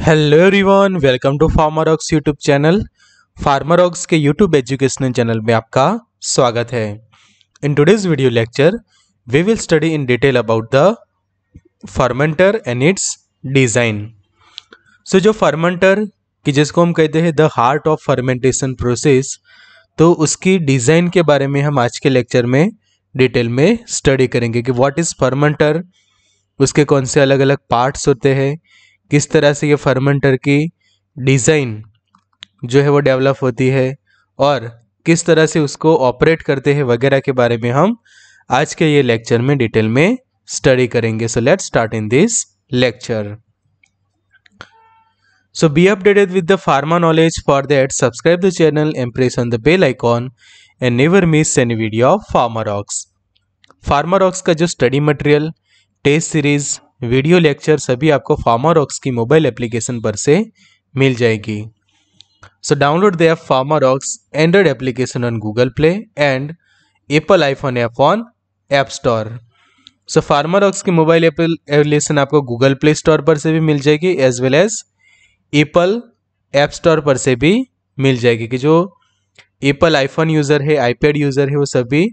Hello everyone welcome to ox YouTube channel ox के YouTube educational channel में आपका स्वागत है in today's video lecture we will study in detail about the fermenter and its design so जो फर्मेंटर कि जिसको हम कहते हैं the heart of fermentation process तो उसकी डिज़ाइन के बारे में हम आज के लेक्चर में डिटेल में स्टडी करेंगे कि वॉट इज़ फर्मेंटर उसके कौन से अलग अलग पार्ट्स होते हैं किस तरह से ये फर्मेंटर की डिज़ाइन जो है वो डेवलप होती है और किस तरह से उसको ऑपरेट करते हैं वगैरह के बारे में हम आज के ये लेक्चर में डिटेल में स्टडी करेंगे so let start in this lecture so be updated with the pharma knowledge for that subscribe the channel and press on the bell icon and never miss any video of pharma ox pharma ox का जो study material test series video lecture सभी आपको Pharmarocks की mobile application पर से मिल जाएगी so download the app Pharmarox Android application on Google Play and Apple iPhone app on App Store so Pharmarox की मोबाइल एप्लीकेशन आपको गूगल प्ले स्टोर पर से भी मिल जाएगी as well as Apple App Store पर से भी मिल जाएगी कि जो एप्पल आईफोन यूज़र है आईपैड यूज़र है वो सभी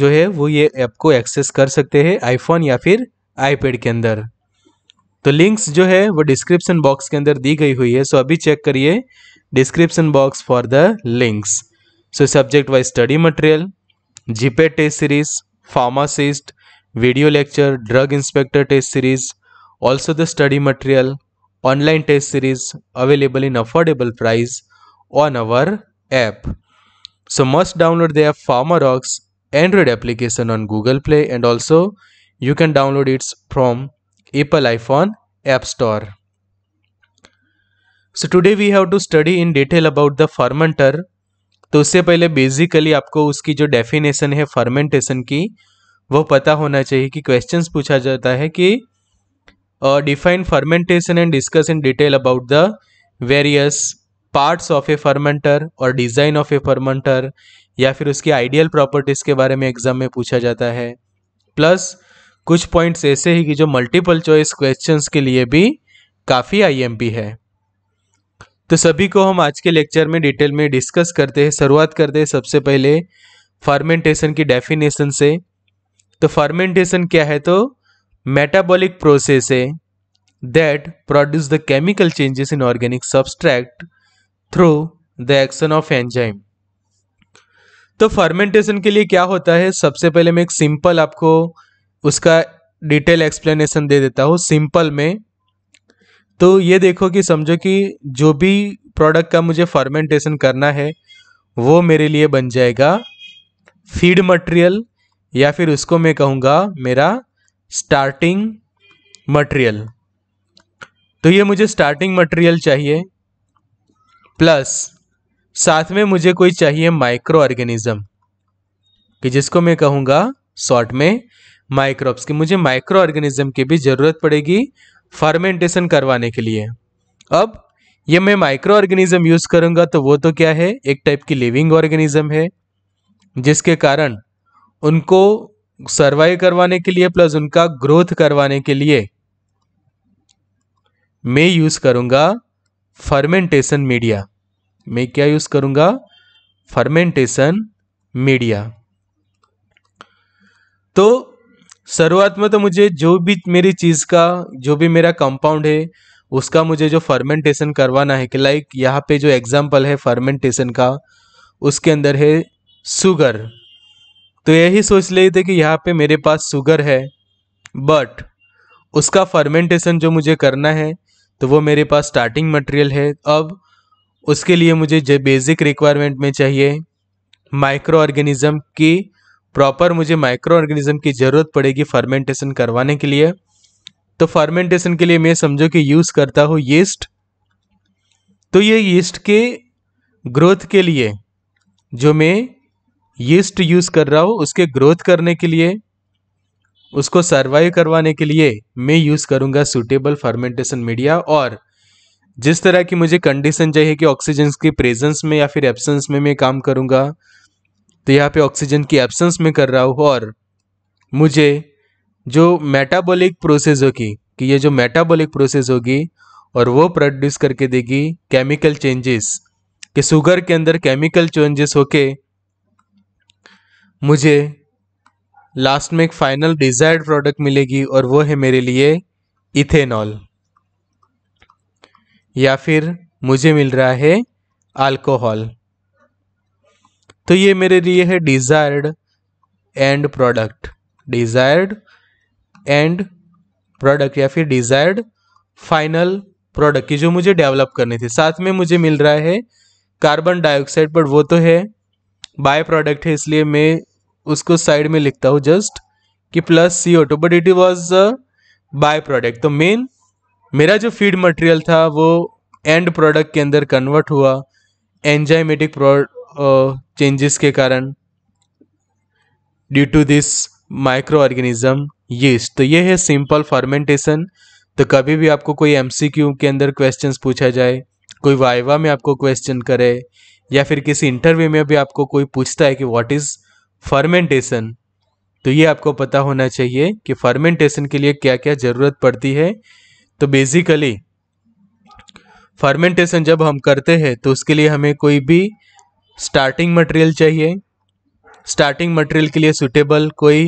जो है वो ये ऐप को एक्सेस कर सकते हैं आईफोन या फिर आईपैड के अंदर तो लिंक्स जो है वो डिस्क्रिप्शन बॉक्स के अंदर दी गई हुई है सो अभी चेक करिए description box for the links so subject wise study material GPAT test series pharmacist video lecture drug inspector test series also the study material online test series available in affordable price our app so must download the the pharma rox Android application on Google Play and also you can download it from apple iphone app store so today we have to study in detail about the fermenter तो उससे पहले basically आपको उसकी जो definition है fermentation की वो पता होना चाहिए कि क्वेश्चंस पूछा जाता है कि define fermentation and discuss in detail about the various parts of a fermenter और डिज़ाइन ऑफ ए फर्मेंटर या फिर उसकी आइडियल प्रॉपर्टीज़ के बारे में एग्जाम में पूछा जाता है प्लस कुछ पॉइंट्स ऐसे ही कि जो मल्टीपल चॉइस क्वेश्चंस के लिए भी काफ़ी आईएमपी है तो सभी को हम आज के लेक्चर में डिटेल में डिस्कस करते हैं शुरुआत करते हैं सबसे पहले फर्मेंटेशन की डेफिनेशन से तो फर्मेंटेशन क्या है तो मेटाबॉलिक प्रोसेस है that produce the chemical changes in organic substrate through the action of enzyme तो फर्मेंटेशन के लिए क्या होता है सबसे पहले मैं एक सिंपल आपको उसका डिटेल एक्सप्लेनेशन दे देता हूँ सिंपल में तो ये देखो कि समझो कि जो भी प्रोडक्ट का मुझे फर्मेंटेशन करना है वो मेरे लिए बन जाएगा फीड मटेरियल या फिर उसको मैं कहूँगा मेरा स्टार्टिंग मटेरियल तो ये मुझे स्टार्टिंग मटेरियल चाहिए प्लस साथ में मुझे कोई चाहिए माइक्रो ऑर्गेनिज्म कि जिसको मैं कहूँगा शॉर्ट में माइक्रोब्स की मुझे माइक्रो ऑर्गेनिज्म की भी ज़रूरत पड़ेगी फर्मेंटेशन करवाने के लिए अब ये मैं माइक्रो ऑर्गेनिज्म यूज़ करूंगा तो वो तो क्या है एक टाइप की लिविंग ऑर्गेनिज्म है जिसके कारण उनको सर्वाइव करवाने के लिए प्लस उनका ग्रोथ करवाने के लिए मैं यूज़ करूंगा फर्मेंटेशन मीडिया मैं क्या यूज़ करूंगा फर्मेंटेशन मीडिया तो शुरुआत में तो मुझे जो भी मेरी चीज़ का जो भी मेरा कंपाउंड है उसका मुझे जो फर्मेंटेशन करवाना है कि लाइक यहाँ पे जो एग्जाम्पल है फर्मेंटेशन का उसके अंदर है शुगर तो यही सोच लिए थे कि यहाँ पे मेरे पास सुगर है बट उसका फर्मेंटेशन जो मुझे करना है तो वो मेरे पास स्टार्टिंग मटेरियल है अब उसके लिए मुझे जो बेसिक रिक्वायरमेंट में चाहिए माइक्रो ऑर्गेनिज़म की प्रॉपर मुझे माइक्रो ऑर्गेनिज्म की ज़रूरत पड़ेगी फर्मेंटेशन करवाने के लिए तो फर्मेंटेशन के लिए मैं समझो कि यूज़ करता हूँ यीस्ट तो ये यीस्ट के ग्रोथ के लिए जो मैं यीस्ट यूज़ कर रहा हूँ उसके ग्रोथ करने के लिए उसको सर्वाइव करवाने के लिए मैं यूज़ करूँगा सूटेबल फर्मेंटेशन मीडिया और जिस तरह की मुझे कंडीशन चाहिए कि ऑक्सीजन की प्रेजेंस में या फिर एब्सेंस में मैं काम करूँगा तो यहाँ पे ऑक्सीजन की एब्सेंस में कर रहा हूँ और मुझे जो मेटाबॉलिक प्रोसेस होगी कि ये जो मेटाबॉलिक प्रोसेस होगी और वो प्रोड्यूस करके देगी केमिकल चेंजेस कि शुगर के अंदर केमिकल चेंजेस होके मुझे लास्ट में एक फाइनल डिजायर्ड प्रोडक्ट मिलेगी और वो है मेरे लिए इथेनॉल या फिर मुझे मिल रहा है अल्कोहल तो ये मेरे लिए है desired end product desired end product या फिर डिजायर्ड फाइनल प्रोडक्ट की जो मुझे डेवलप करनी थी साथ में मुझे मिल रहा है कार्बन डाइऑक्साइड पर वो तो है बाय प्रोडक्ट है इसलिए मैं उसको साइड में लिखता हूँ जस्ट कि plus C O two but it was by product तो मेन मेरा जो फीड मटेरियल था वो एंड प्रोडक्ट के अंदर कन्वर्ट हुआ एंजाइमेटिक चेंजेस के कारण due to this microorganism yeast तो ये है सिंपल फर्मेंटेशन तो कभी भी आपको कोई एमसीक्यू के अंदर क्वेश्चंस पूछा जाए कोई वाइवा में आपको क्वेश्चन करे या फिर किसी इंटरव्यू में भी आपको कोई पूछता है कि व्हाट इज़ फर्मेंटेशन तो ये आपको पता होना चाहिए कि फर्मेंटेशन के लिए क्या क्या ज़रूरत पड़ती है तो बेसिकली फर्मेंटेशन जब हम करते हैं तो उसके लिए हमें कोई भी स्टार्टिंग मटेरियल चाहिए स्टार्टिंग मटेरियल के लिए सूटेबल कोई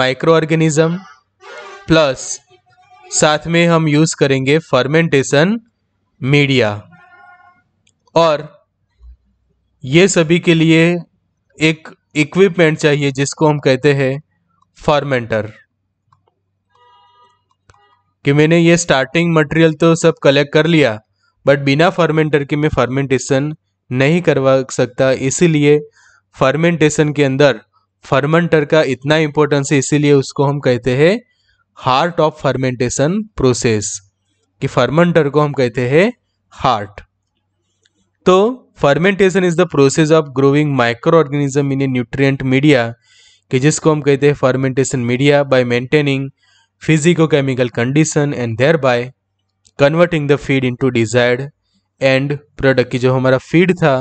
माइक्रो ऑर्गेनिज्म प्लस साथ में हम यूज़ करेंगे फर्मेंटेशन मीडिया और ये सभी के लिए एक इक्विपमेंट चाहिए जिसको हम कहते हैं फॉर्मेंटर कि मैंने ये स्टार्टिंग मटेरियल तो सब कलेक्ट कर लिया बट बिना फर्मेंटर के मैं फर्मेंटेशन नहीं करवा सकता इसीलिए फर्मेंटेशन के अंदर फर्मेंटर का इतना इंपॉर्टेंस है इसीलिए उसको हम कहते हैं हार्ट ऑफ फर्मेंटेशन प्रोसेस कि फर्मेंटर को हम कहते हैं हार्ट तो fermentation is the process of growing microorganism in a nutrient media कि जिसको हम कहते हैं fermentation media by maintaining physico chemical condition and thereby converting the feed into desired end product की जो हमारा फीड था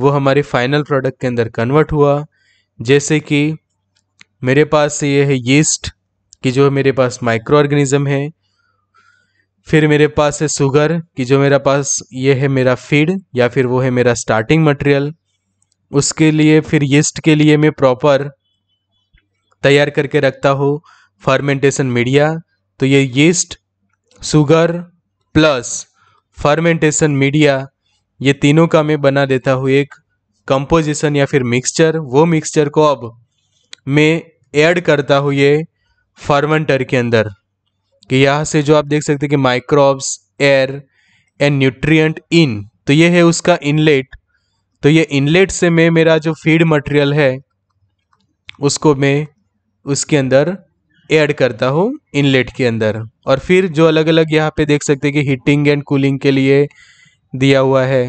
वो हमारे फाइनल प्रोडक्ट के अंदर कन्वर्ट हुआ जैसे कि मेरे पास ये है यीस्ट कि जो मेरे पास माइक्रो ऑर्गेनिज्म है फिर मेरे पास है शुगर कि जो मेरा पास ये है मेरा फीड या फिर वो है मेरा स्टार्टिंग मटेरियल उसके लिए फिर यीस्ट के लिए मैं प्रॉपर तैयार करके रखता हूँ फर्मेंटेशन मीडिया तो ये yeast sugar plus fermentation media ये तीनों का मैं बना देता हूँ एक कंपोजिशन या फिर मिक्सचर वो मिक्सचर को अब मैं ऐड करता हूँ ये फर्मेंटर के अंदर कि यहाँ से जो आप देख सकते हैं कि microbes air and nutrient in तो ये है उसका इनलेट तो ये इनलेट से मैं मेरा जो फीड मटेरियल है उसको मैं उसके अंदर ऐड करता हूँ इनलेट के अंदर और फिर जो अलग अलग यहाँ पे देख सकते हैं कि हीटिंग एंड कूलिंग के लिए दिया हुआ है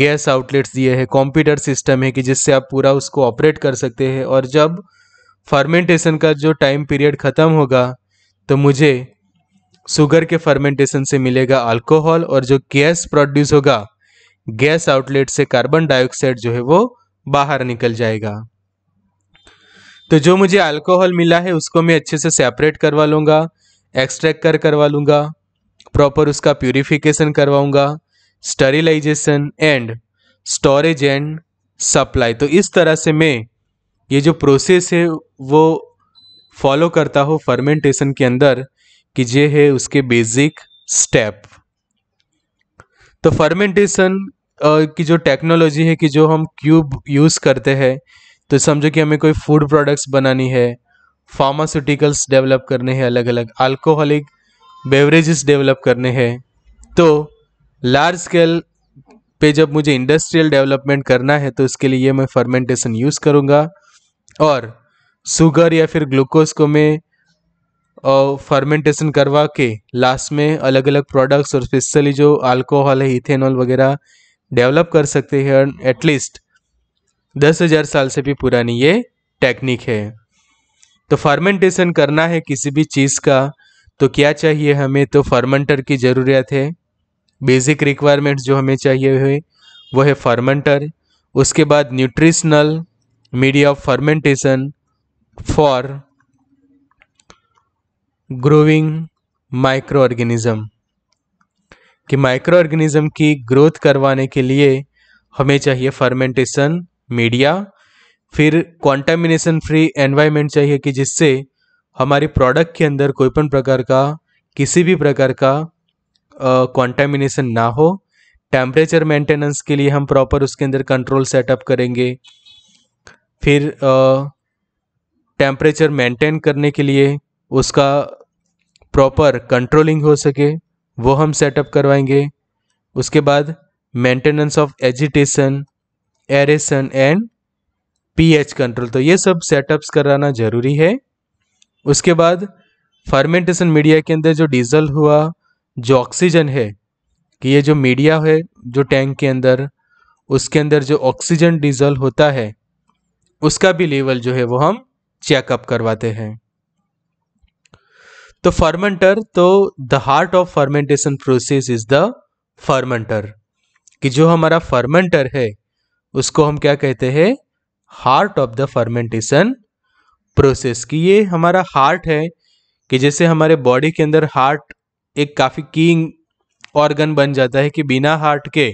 गैस आउटलेट्स दिए हैं कंप्यूटर सिस्टम है कि जिससे आप पूरा उसको ऑपरेट कर सकते हैं और जब फर्मेंटेशन का जो टाइम पीरियड ख़त्म होगा तो मुझे शुगर के फर्मेंटेशन से मिलेगा अल्कोहल और जो गैस प्रोड्यूस होगा गैस आउटलेट से कार्बन डाइऑक्साइड जो है वो बाहर निकल जाएगा तो जो मुझे अल्कोहल मिला है उसको मैं अच्छे से सेपरेट करवा लूँगा एक्सट्रैक्ट कर करवा लूँगा प्रॉपर उसका प्योरीफिकेशन करवाऊँगा sterilization and storage and supply तो इस तरह से मैं ये जो प्रोसेस है वो फॉलो करता हूँ फर्मेंटेशन के अंदर कि ये है उसके बेसिक स्टेप तो फर्मेंटेशन की जो टेक्नोलॉजी है कि जो हम क्यूब यूज़ करते हैं तो समझो कि हमें कोई फूड प्रोडक्ट्स बनानी है फार्मास्यूटिकल्स डेवलप करने हैं अलग अलग अल्कोहलिक बेवरेजेस डेवलप करने हैं तो लार्ज स्केल पे जब मुझे इंडस्ट्रियल डेवलपमेंट करना है तो इसके लिए मैं फर्मेंटेशन यूज़ करूँगा और शुगर या फिर ग्लूकोज को मैं और फर्मेंटेशन करवा के लास्ट में अलग अलग प्रोडक्ट्स और स्पेशली जो अल्कोहल है इथेनॉल वगैरह डेवलप कर सकते हैं एटलीस्ट दस हजार साल से भी पुरानी ये टेक्निक है तो फर्मेंटेशन करना है किसी भी चीज़ का तो क्या चाहिए हमें तो फर्मेंटर की ज़रूरत है बेसिक रिक्वायरमेंट्स जो हमें चाहिए हुए वो है फर्मेंटर उसके बाद nutritional media of fermentation for growing microorganism कि माइक्रो ऑर्गेनिज़म की ग्रोथ करवाने के लिए हमें चाहिए फर्मेंटेशन मीडिया फिर कॉन्टेमिनेशन फ्री एनवायरमेंट चाहिए कि जिससे हमारे प्रोडक्ट के अंदर कोई पण प्रकार का किसी भी प्रकार का कॉन्टेमिनेशन ना हो टेम्परेचर मेंटेनेंस के लिए हम प्रॉपर उसके अंदर कंट्रोल सेटअप करेंगे फिर टेम्परेचर मेंटेन करने के लिए उसका प्रॉपर कंट्रोलिंग हो सके वो हम सेटअप करवाएंगे उसके बाद maintenance of agitation aeration and pH control तो ये सब सेटअप्स कराना जरूरी है उसके बाद फर्मेंटेशन मीडिया के अंदर जो डीजल हुआ जो ऑक्सीजन है कि ये जो मीडिया है जो टैंक के अंदर उसके अंदर जो ऑक्सीजन डीजल होता है उसका भी लेवल जो है वो हम चेकअप करवाते हैं तो फर्मेंटर तो the heart of fermentation process is the fermenter कि जो हमारा फर्मेंटर है उसको हम क्या कहते हैं heart of the fermentation process कि ये हमारा हार्ट है कि जैसे हमारे बॉडी के अंदर हार्ट एक काफ़ी कींग ऑर्गन बन जाता है कि बिना हार्ट के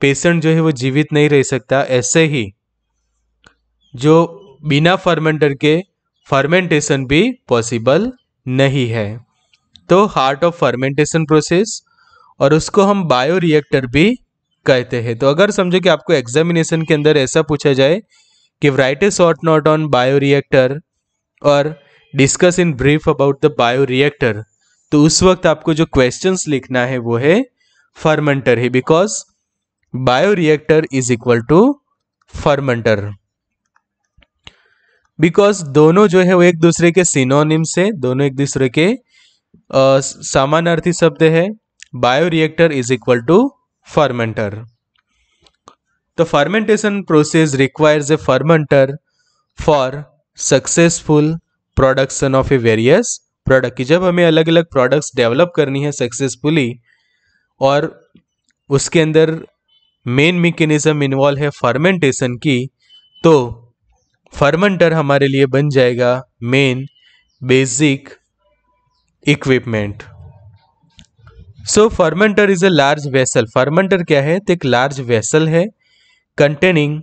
पेशेंट जो है वो जीवित नहीं रह सकता ऐसे ही जो बिना फर्मेंटर के फर्मेंटेशन भी पॉसिबल नहीं है तो हार्ट ऑफ फर्मेंटेशन प्रोसेस और उसको हम बायो रिएक्टर भी कहते हैं तो अगर समझो कि आपको एग्जामिनेशन के अंदर ऐसा पूछा जाए कि write a short note on bioreactor और discuss in brief about the bioreactor तो उस वक्त आपको जो क्वेश्चन लिखना है वो है फर्मेंटर है because bioreactor is equal to fermenter because दोनों जो है वो एक दूसरे के सिनोनिम्स है दोनों एक दूसरे के सामानार्थी शब्द है bio bioreactor is equal to fermenter. The fermentation process requires a fermenter for successful production of a various product की जब हमें अलग अलग products develop करनी है successfully और उसके अंदर main mechanism involve है fermentation की तो fermenter हमारे लिए बन जाएगा main basic equipment so fermenter is a large vessel fermenter क्या है तो एक लार्ज वेसल है containing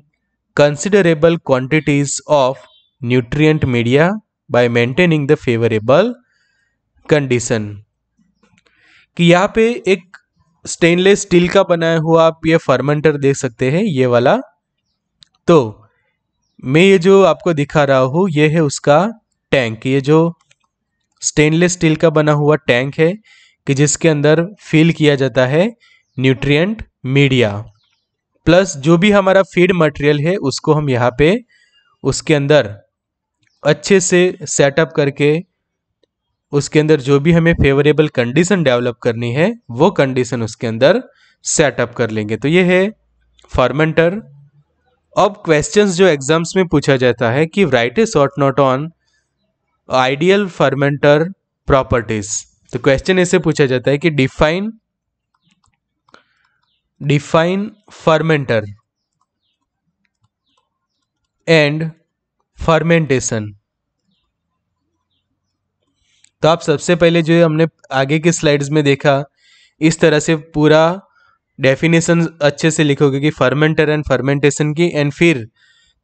considerable quantities of nutrient media by maintaining the favourable condition कि यहाँ पे एक स्टेनलेस स्टील का बनाया हुआ आप ये फर्मेंटर देख सकते हैं ये वाला तो मैं ये जो आपको दिखा रहा हूँ ये है उसका टैंक ये जो स्टेनलेस स्टील का बना हुआ टैंक है कि जिसके अंदर फिल किया जाता है न्यूट्रिएंट मीडिया प्लस जो भी हमारा फीड मटेरियल है उसको हम यहाँ पे उसके अंदर अच्छे से सेटअप करके उसके अंदर जो भी हमें फेवरेबल कंडीशन डेवलप करनी है वो कंडीशन उसके अंदर सेटअप कर लेंगे तो ये है फॉर्मेंटर अब क्वेश्चंस जो एग्जाम्स में पूछा जाता है कि write a short note on ideal fermenter properties तो क्वेश्चन ऐसे पूछा जाता है कि define define fermenter and fermentation तो आप सबसे पहले जो हमने आगे के स्लाइड्स में देखा इस तरह से पूरा डेफिनेशन अच्छे से लिखोगे कि फर्मेंटर एंड फर्मेंटेशन की एंड फिर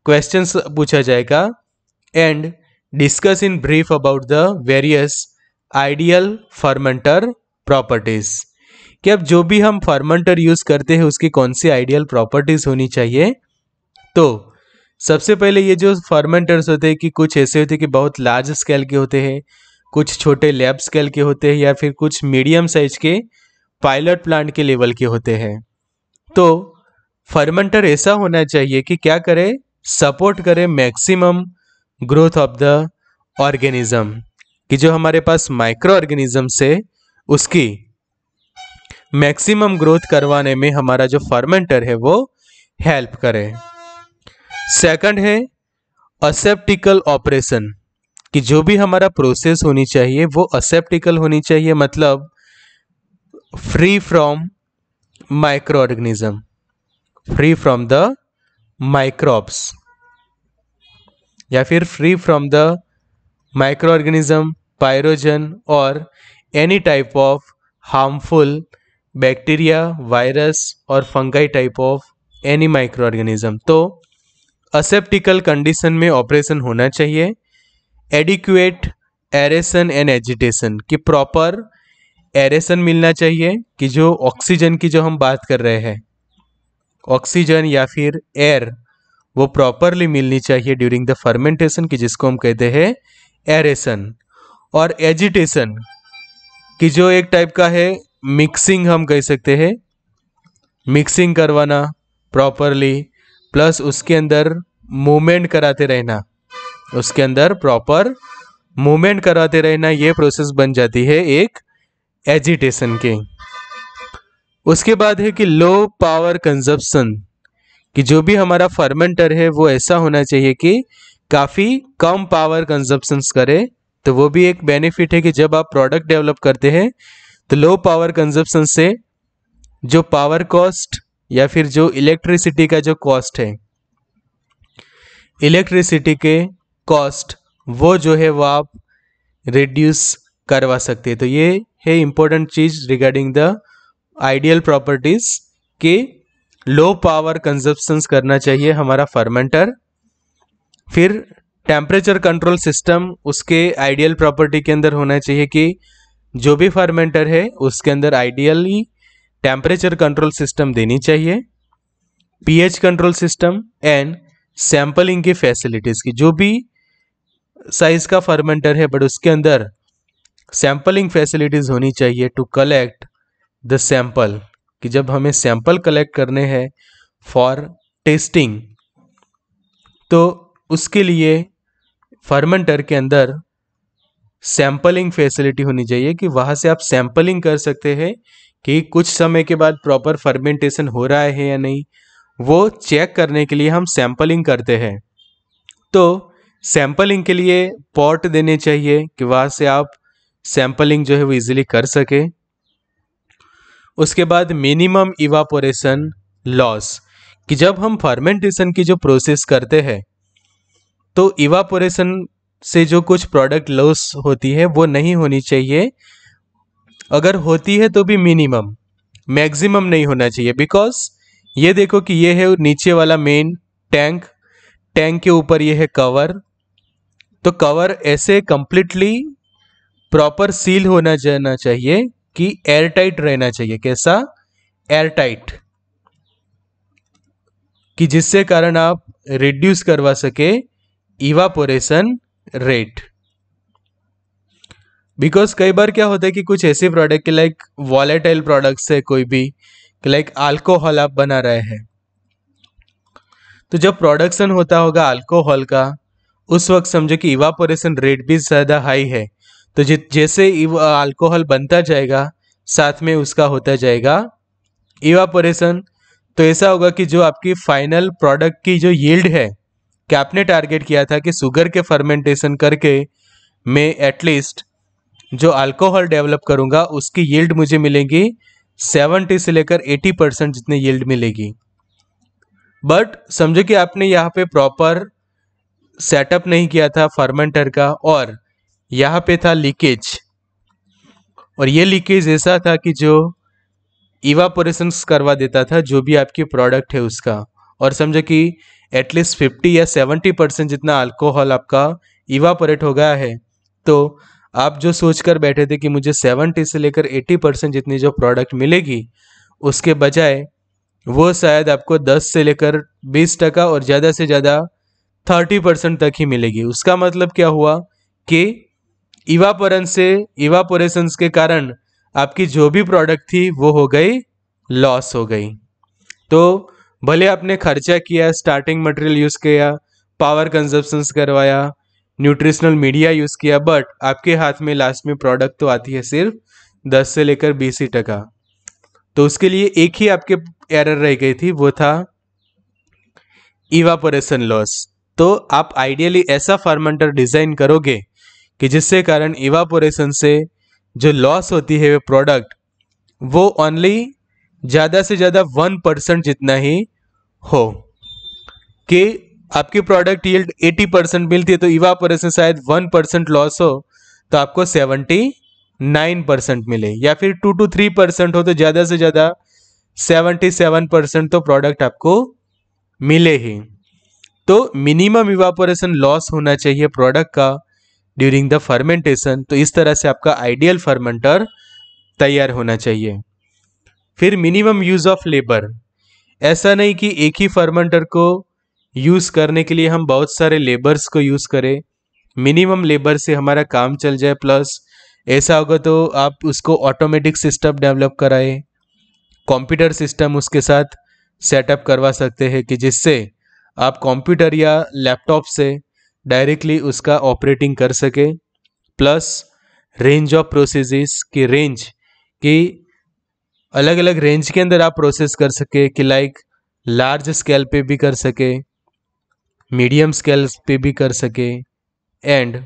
क्वेश्चन पूछा जाएगा and discuss in brief about the various ideal fermenter properties कि अब जो भी हम फर्मेंटर यूज़ करते हैं उसकी कौन सी आइडियल प्रॉपर्टीज़ होनी चाहिए तो सबसे पहले ये जो फर्मेंटर्स होते हैं कि कुछ ऐसे होते हैं कि बहुत लार्ज स्केल के होते हैं कुछ छोटे लैब स्केल के होते हैं या फिर कुछ मीडियम साइज के पायलट प्लांट के लेवल के होते हैं तो फर्मेंटर ऐसा होना चाहिए कि क्या करे सपोर्ट करे maximum growth of the organism कि जो हमारे पास माइक्रो ऑर्गेनिज्म है उसकी मैक्सिमम ग्रोथ करवाने में हमारा जो फर्मेंटर है वो हेल्प करे सेकंड है असेप्टिकल ऑपरेशन कि जो भी हमारा प्रोसेस होनी चाहिए वो असेप्टिकल होनी चाहिए मतलब free from microorganism free from the microbes या फिर free from the microorganism pyrogen और any type of harmful bacteria virus और fungi type of any microorganism तो असेप्टिकल कंडीशन में ऑपरेशन होना चाहिए एडिक्यूएट एरेसन एंड एजिटेशन कि proper aeration मिलना चाहिए कि जो ऑक्सीजन की जो हम बात कर रहे हैं ऑक्सीजन या फिर एयर वो प्रॉपरली मिलनी चाहिए ड्यूरिंग द फर्मेंटेशन की जिसको हम कहते हैं एरेसन और एजिटेशन कि जो एक टाइप का है मिक्सिंग हम कह सकते हैं मिक्सिंग करवाना प्रॉपरली प्लस उसके अंदर मूवमेंट कराते रहना उसके अंदर प्रॉपर मूवमेंट कराते रहना ये प्रोसेस बन जाती है एक एजिटेशन के उसके बाद है कि लो पावर कंजप्शन कि जो भी हमारा फर्मेंटर है वो ऐसा होना चाहिए कि काफ़ी कम पावर कंजप्शंस करे तो वो भी एक बेनिफिट है कि जब आप प्रोडक्ट डेवलप करते हैं तो लो पावर कंजप्शन से जो पावर कॉस्ट या फिर जो इलेक्ट्रिसिटी का जो कॉस्ट है इलेक्ट्रिसिटी के कॉस्ट वो जो है वो आप रिड्यूस करवा सकते हैं तो ये है इंपॉर्टेंट चीज़ रिगार्डिंग द आइडियल प्रॉपर्टीज़ कि लो पावर कंजप्शन करना चाहिए हमारा फर्मेंटर फिर टेम्परेचर कंट्रोल सिस्टम उसके आइडियल प्रॉपर्टी के अंदर होना चाहिए कि जो भी फर्मेंटर है उसके अंदर आइडियली टेम्परेचर कंट्रोल सिस्टम देनी चाहिए pH control system and sampling की फैसिलिटीज़ की जो भी साइज़ का फर्मेंटर है बट उसके अंदर सैंपलिंग फैसिलिटीज़ होनी चाहिए टू कलेक्ट द सैंपल कि जब हमें सैंपल कलेक्ट करने हैं फॉर टेस्टिंग तो उसके लिए फर्मेंटर के अंदर सैंपलिंग फैसिलिटी होनी चाहिए कि वहाँ से आप सैंपलिंग कर सकते हैं कि कुछ समय के बाद प्रॉपर फर्मेंटेशन हो रहा है या नहीं वो चेक करने के लिए हम सैंपलिंग करते हैं तो सैंपलिंग के लिए पॉट देने चाहिए कि वहाँ से आप सैंपलिंग जो है वो इजीली कर सके उसके बाद मिनिमम इवापोरेशन लॉस कि जब हम फर्मेंटेशन की जो प्रोसेस करते हैं तो इवापोरेशन से जो कुछ प्रोडक्ट लॉस होती है वो नहीं होनी चाहिए अगर होती है तो भी मिनिमम मैक्सिमम नहीं होना चाहिए बिकॉज ये देखो कि ये है नीचे वाला मेन टैंक टैंक के ऊपर ये है कवर तो कवर ऐसे कंप्लीटली प्रॉपर सील होना जाना चाहिए कि एयर टाइट रहना चाहिए कैसा एयर टाइट कि जिससे कारण आप रिड्यूस करवा सके इवापोरेशन रेट बिकॉज कई बार क्या होता है कि कुछ ऐसे प्रोडक्ट लाइक वॉलेटाइल प्रोडक्ट्स है कोई भी लाइक अल्कोहल आप बना रहे हैं तो जब प्रोडक्शन होता होगा अल्कोहल का उस वक्त समझो कि इवापोरेशन रेट भी ज़्यादा हाई है तो जैसे अल्कोहल बनता जाएगा साथ में उसका होता जाएगा इवापोरेशन तो ऐसा होगा कि जो आपकी फाइनल प्रोडक्ट की जो यील्ड है कैप टारगेट किया था कि शुगर के फर्मेंटेशन करके मैं एटलीस्ट जो अल्कोहल डेवलप करूंगा उसकी यील्ड मुझे मिलेगी 70 से लेकर 80 परसेंट जितनी यील्ड मिलेगी बट समझो कि आपने यहाँ पे प्रॉपर सेटअप नहीं किया था फर्मेंटर का और यहाँ पे था लीकेज और ये लीकेज ऐसा था कि जो इवापोरेशन करवा देता था जो भी आपकी प्रोडक्ट है उसका और समझो कि एटलीस्ट फिफ्टी या सेवेंटी परसेंट जितना अल्कोहल आपका इवापोरेट हो गया है तो आप जो सोच कर बैठे थे कि मुझे सेवेंटी से लेकर एटी परसेंट जितनी जो प्रोडक्ट मिलेगी उसके बजाय वो शायद आपको दस से लेकर बीस टका और ज़्यादा से ज़्यादा थर्टी परसेंट तक ही मिलेगी उसका मतलब क्या हुआ कि इवापोरन से इवापोरेशन के कारण आपकी जो भी प्रोडक्ट थी वो हो गई लॉस हो गई तो भले आपने खर्चा किया स्टार्टिंग मटेरियल यूज़ किया पावर कंजप्शन करवाया न्यूट्रिशनल मीडिया यूज़ किया बट आपके हाथ में लास्ट में प्रोडक्ट तो आती है सिर्फ दस से लेकर बीस ही टका तो उसके लिए एक ही आपके एरर रह गई थी वो था इवापोरेशन लॉस तो आप आइडियली ऐसा फार्मेंटर डिज़ाइन करोगे कि जिससे कारण इवापोरेशन से जो लॉस होती है वो प्रोडक्ट वो ओनली ज़्यादा से ज़्यादा वन परसेंट जितना ही हो कि आपकी प्रोडक्ट यील्ड 80 परसेंट मिलती है तो इवापोरेशन शायद 1 परसेंट लॉस हो तो आपको 79 परसेंट मिले या फिर 2 टू 3 परसेंट हो तो ज़्यादा से ज़्यादा 77 परसेंट तो प्रोडक्ट आपको मिले ही तो मिनिमम इवापोरेशन लॉस होना चाहिए प्रोडक्ट का ड्यूरिंग द फर्मेंटेशन तो इस तरह से आपका आइडियल फर्मेंटर तैयार होना चाहिए फिर मिनिमम यूज ऑफ लेबर ऐसा नहीं कि एक ही फर्मेंटर को यूज़ करने के लिए हम बहुत सारे लेबर्स को यूज़ करें मिनिमम लेबर से हमारा काम चल जाए प्लस ऐसा होगा तो आप उसको ऑटोमेटिक सिस्टम डेवलप कराए कंप्यूटर सिस्टम उसके साथ सेटअप करवा सकते हैं कि जिससे आप कंप्यूटर या लैपटॉप से डायरेक्टली उसका ऑपरेटिंग कर सके प्लस रेंज ऑफ प्रोसेस की रेंज कि अलग अलग रेंज के अंदर आप प्रोसेस कर सके कि लाइक लार्ज स्केल पे भी कर सके मीडियम स्केल पे भी कर सके एंड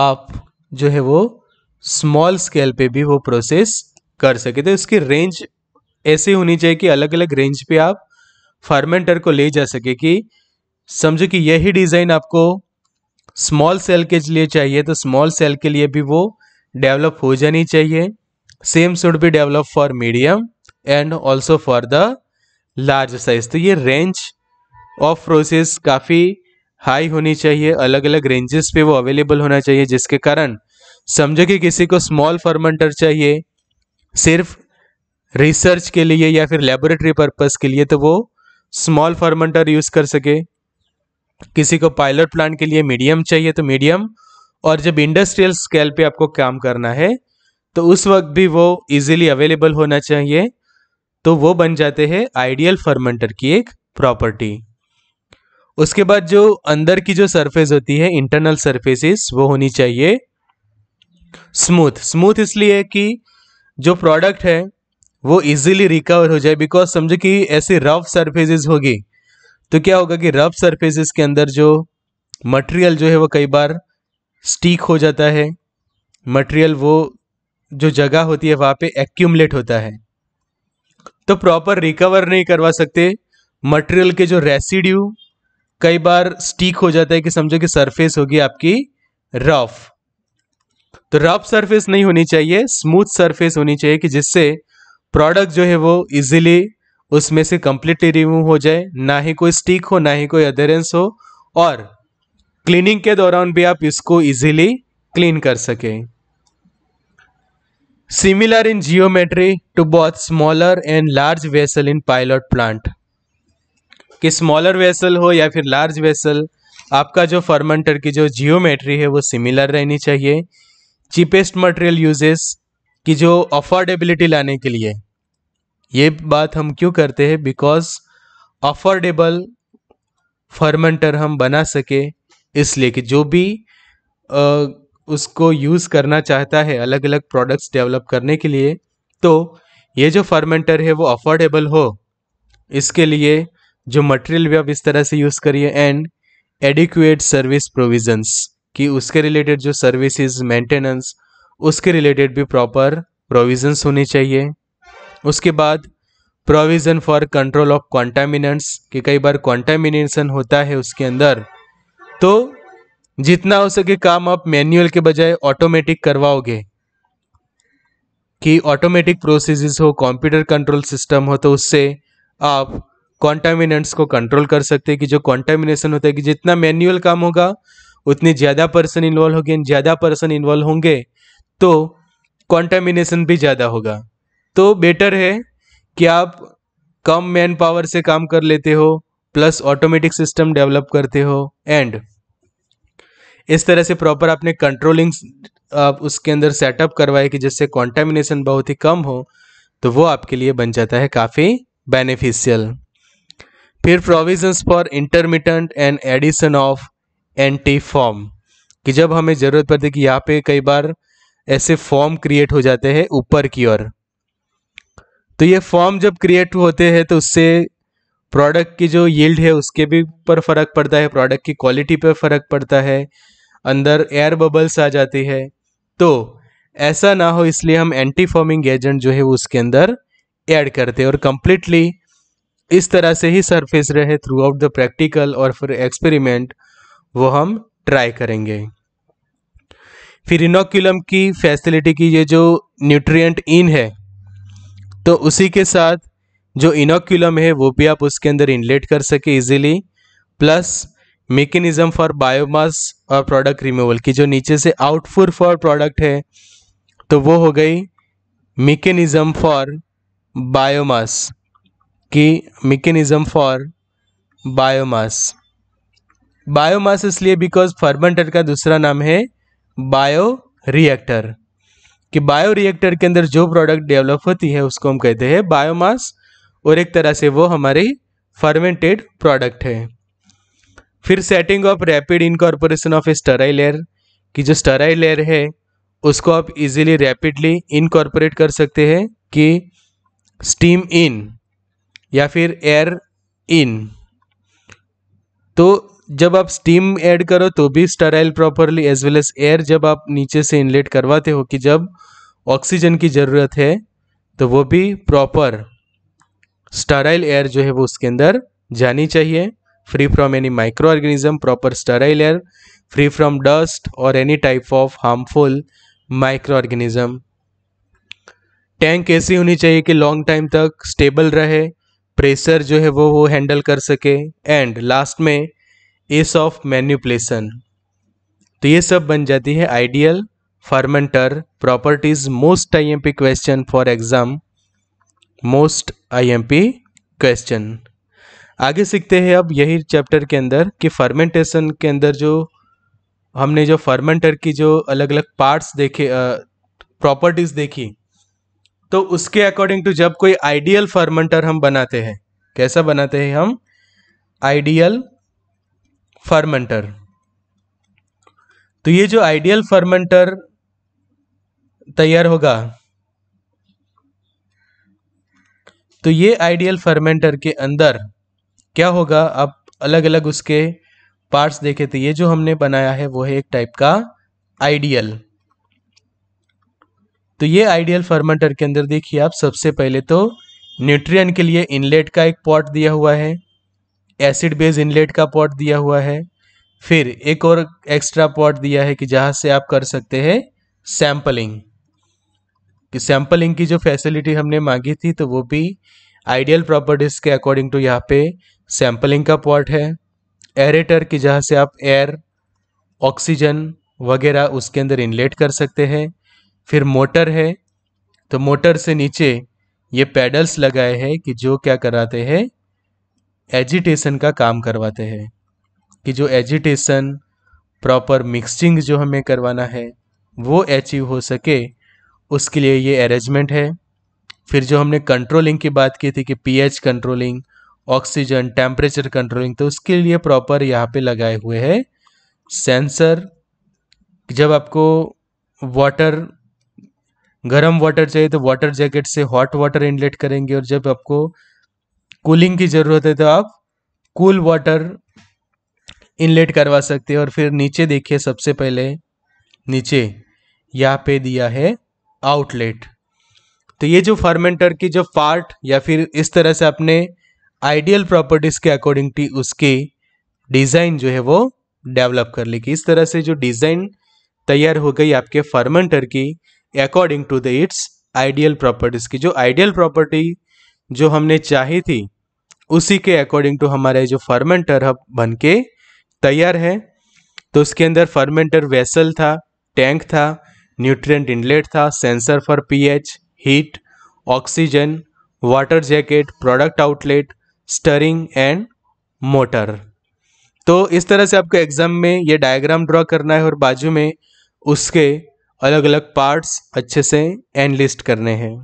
आप जो है वो स्मॉल स्केल पे भी वो प्रोसेस कर सके तो इसकी रेंज ऐसे होनी चाहिए कि अलग अलग रेंज पे आप फार्मेंटर को ले जा सके कि समझो कि यही डिज़ाइन आपको स्मॉल सेल के लिए चाहिए तो स्मॉल सेल के लिए भी वो डेवलप हो जानी चाहिए same should be develop for medium and also for the large size तो ये रेंज ऑफ प्रोसेस काफ़ी हाई होनी चाहिए अलग अलग रेंजेस पे वो अवेलेबल होना चाहिए जिसके कारण समझो कि किसी को स्मॉल फर्मेंटर चाहिए सिर्फ रिसर्च के लिए या फिर लेबोरेटरी पर्पस के लिए तो वो स्मॉल फर्मेंटर यूज़ कर सके किसी को पायलट प्लांट के लिए मीडियम चाहिए तो मीडियम और जब इंडस्ट्रियल स्केल पे आपको काम करना है तो उस वक्त भी वो इजीली अवेलेबल होना चाहिए तो वो बन जाते हैं आइडियल फर्मेंटर की एक प्रॉपर्टी उसके बाद जो अंदर की जो सरफेस होती है इंटरनल सर्फेसिस वो होनी चाहिए स्मूथ स्मूथ इसलिए कि जो प्रोडक्ट है वो इजीली रिकवर हो जाए बिकॉज समझो कि ऐसी रफ सरफेसेस होगी तो क्या होगा कि रफ सरफेसेस के अंदर जो मटेरियल जो है वो कई बार स्टीक हो जाता है मटेरियल वो जो जगह होती है वहां पे एक्यूमलेट होता है तो प्रॉपर रिकवर नहीं करवा सकते मटेरियल के जो रेसिड्यू कई बार स्टीक हो जाता है कि समझो कि सरफेस होगी आपकी रफ तो रफ सरफेस नहीं होनी चाहिए स्मूथ सरफेस होनी चाहिए कि जिससे प्रोडक्ट जो है वो इजीली उसमें से कंप्लीटली रिमूव हो जाए ना ही कोई स्टीक हो ना ही कोई अदेरेंस हो और क्लीनिंग के दौरान भी आप इसको इजीली क्लीन कर सकें similar in geometry to both smaller and large vessel in pilot plant कि स्मॉलर वेसल हो या फिर लार्ज वेसल आपका जो फर्मेंटर की जो जियोमेट्री है वो सिमिलर रहनी चाहिए चीपेस्ट मटेरियल यूजेस की जो अफोर्डेबिलिटी लाने के लिए ये बात हम क्यों करते हैं बिकॉज अफोर्डेबल फर्मेंटर हम बना सके इसलिए कि जो भी आ, उसको यूज़ करना चाहता है अलग अलग प्रोडक्ट्स डेवलप करने के लिए तो ये जो फर्मेंटर है वो अफोर्डेबल हो इसके लिए जो मटेरियल भी आप इस तरह से यूज़ करिए एंड एडिक्यूएट सर्विस प्रोविजंस कि उसके रिलेटेड जो सर्विसेज मेंटेनेंस उसके रिलेटेड भी प्रॉपर प्रोविजंस होने चाहिए उसके बाद provision for control of contaminants कि कई बार कॉन्टामिनेशन होता है उसके अंदर तो जितना हो सके काम आप मैनुअल के बजाय ऑटोमेटिक करवाओगे कि ऑटोमेटिक प्रोसेस हो कंप्यूटर कंट्रोल सिस्टम हो तो उससे आप कॉन्टामिनेंट्स को कंट्रोल कर सकते हैं कि जो कॉन्टामिनेशन होता है कि जितना मैनुअल काम होगा उतनी ज़्यादा पर्सन इन्वॉल्व होगी ज़्यादा पर्सन इन्वॉल्व होंगे तो कॉन्टामिनेशन भी ज़्यादा होगा तो बेटर है कि आप कम मैन पावर से काम कर लेते हो प्लस ऑटोमेटिक सिस्टम डेवलप करते हो एंड इस तरह से प्रॉपर आपने कंट्रोलिंग आप उसके अंदर सेटअप करवाए कि जिससे कॉन्टेमिनेशन बहुत ही कम हो तो वो आपके लिए बन जाता है काफ़ी बेनिफिशियल फिर provisions for intermediate and addition of antifoam कि जब हमें ज़रूरत पड़ती है कि यहाँ पे कई बार ऐसे फॉर्म क्रिएट हो जाते हैं ऊपर की ओर तो ये फॉर्म जब क्रिएट होते हैं तो उससे प्रोडक्ट की जो यील्ड है उसके भी पर फ़र्क पड़ता है प्रोडक्ट की क्वालिटी पर फ़र्क पड़ता है अंदर एयर बबल्स आ जाती है तो ऐसा ना हो इसलिए हम एंटी फॉर्मिंग एजेंट जो है वो उसके अंदर ऐड करते हैं और कम्प्लीटली इस तरह से ही सरफेस रहे थ्रू आउट द प्रैक्टिकल और फिर एक्सपेरिमेंट वो हम ट्राई करेंगे फिर इनोक्यूलम की फैसिलिटी की ये जो न्यूट्रिएंट इन है तो उसी के साथ जो इनोक्यूलम है वो भी आप उसके अंदर इनलेट कर सके easily plus mechanism for biomass और प्रोडक्ट रिमूवल की जो नीचे से आउटफुट फॉर प्रोडक्ट है तो वो हो गई मेकेनिज्म फॉर बायोमास की मेकेनिज्म फॉर बायोमास बायोमास इसलिए बिकॉज फर्मेंटर का दूसरा नाम है बायो रिएक्टर कि बायो रिएक्टर के अंदर जो प्रोडक्ट डेवलप होती है उसको हम कहते हैं बायोमास और एक तरह से वो हमारी फर्मेंटेड प्रोडक्ट है फिर setting of rapid incorporation of a sterile air कि जो स्टराइल एयर है उसको आप इजीली रैपिडली इनकॉर्पोरेट कर सकते हैं कि स्टीम इन या फिर एयर इन तो जब आप स्टीम ऐड करो तो भी sterile properly as well as air जब आप नीचे से इनलेट करवाते हो कि जब ऑक्सीजन की ज़रूरत है तो वो भी प्रॉपर स्टराइल एयर जो है वो उसके अंदर जानी चाहिए free from any microorganism, proper sterile air, free from dust or any type of harmful microorganism. Tank ऐसी होनी चाहिए कि लॉन्ग टाइम तक स्टेबल रहे प्रेशर जो है वो वो हैंडल कर सके एंड लास्ट में एस ऑफ मैन्यूपलेसन तो ये सब बन जाती है ideal fermenter properties most IMP question for exam most IMP question आगे सीखते हैं अब यही चैप्टर के अंदर कि फर्मेंटेशन के अंदर जो हमने जो फर्मेंटर की जो अलग अलग पार्ट्स देखे प्रॉपर्टीज़ देखी तो उसके अकॉर्डिंग टू जब कोई आइडियल फर्मेंटर हम बनाते हैं कैसा बनाते हैं हम आइडियल फर्मेंटर तो ये जो आइडियल फर्मेंटर तैयार होगा तो ये आइडियल फर्मेंटर के अंदर क्या होगा आप अलग अलग उसके पार्ट्स देखे थे तो ये जो हमने बनाया है वो है एक टाइप का आइडियल तो ये आइडियल फर्मेंटर के अंदर देखिए आप सबसे पहले तो न्यूट्रिएंट के लिए इनलेट का एक पॉट दिया हुआ है एसिड बेस इनलेट का पॉट दिया हुआ है फिर एक और एक्स्ट्रा पॉट दिया है कि जहां से आप कर सकते हैं सैंपलिंग कि सैंपलिंग की जो फैसिलिटी हमने मांगी थी तो वो भी आइडियल प्रॉपर्टीज़ के अकॉर्डिंग टू यहाँ पे सैम्पलिंग का पॉट है एरेटर की जहाँ से आप एयर ऑक्सीजन वगैरह उसके अंदर इनलेट कर सकते हैं फिर मोटर है तो मोटर से नीचे ये पैडल्स लगाए हैं कि जो क्या कराते हैं एजिटेशन का काम करवाते हैं कि जो एजिटेशन प्रॉपर मिक्सिंग जो हमें करवाना है वो अचीव हो सके उसके लिए ये अरेंजमेंट है फिर जो हमने कंट्रोलिंग की बात की थी कि pH controlling oxygen temperature controlling तो उसके लिए प्रॉपर यहाँ पे लगाए हुए है सेंसर जब आपको वाटर गर्म वाटर चाहिए तो वाटर जैकेट से हॉट वाटर इनलेट करेंगे और जब आपको कूलिंग की ज़रूरत है तो आप कूल वाटर इनलेट करवा सकते हैं और फिर नीचे देखिए सबसे पहले नीचे यहाँ पे दिया है आउटलेट तो ये जो फर्मेंटर की जो पार्ट या फिर इस तरह से आपने आइडियल प्रॉपर्टीज के अकॉर्डिंग उसके डिज़ाइन जो है वो डेवलप कर लेगी इस तरह से जो डिज़ाइन तैयार हो गई आपके फर्मेंटर की according to the its ideal properties की जो आइडियल प्रॉपर्टी जो हमने चाही थी उसी के अकॉर्डिंग टू हमारे जो फर्मेंटर हब बन के तैयार है तो उसके अंदर फर्मेंटर वेसल था टैंक था न्यूट्रिएंट इनलेट था sensor for pH heat oxygen water jacket product outlet stirring and motor तो इस तरह से आपको एग्ज़ाम में ये डायग्राम ड्रॉ करना है और बाजू में उसके अलग अलग पार्ट्स अच्छे से एनलिस्ट करने हैं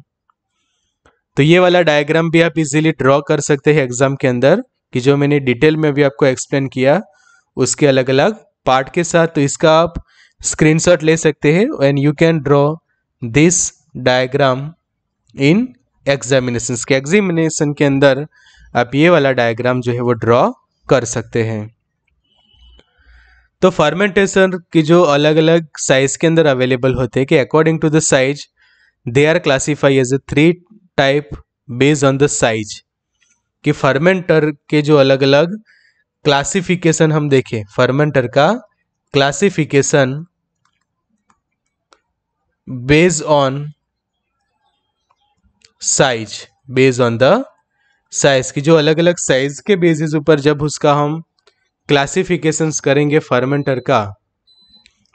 तो ये वाला डायग्राम भी आप इजीली ड्रॉ कर सकते हैं एग्ज़ाम के अंदर कि जो मैंने डिटेल में भी आपको एक्सप्लेन किया उसके अलग अलग पार्ट के साथ तो इसका आप स्क्रीनशॉट ले सकते हैं and you can draw this diagram in examination के एग्जामिनेशन के अंदर आप ये वाला डायग्राम जो है वो ड्रॉ कर सकते हैं तो फर्मेंटेशन की जो अलग अलग साइज के अंदर अवेलेबल होते हैं कि according to the size they are classify as a three type based on the size कि फर्मेंटर के जो अलग अलग क्लासिफिकेशन हम देखें फर्मेंटर का classification based on size based on the size की जो अलग अलग साइज़ के बेसिस ऊपर जब उसका हम क्लासिफिकेशन करेंगे फर्मेंटर का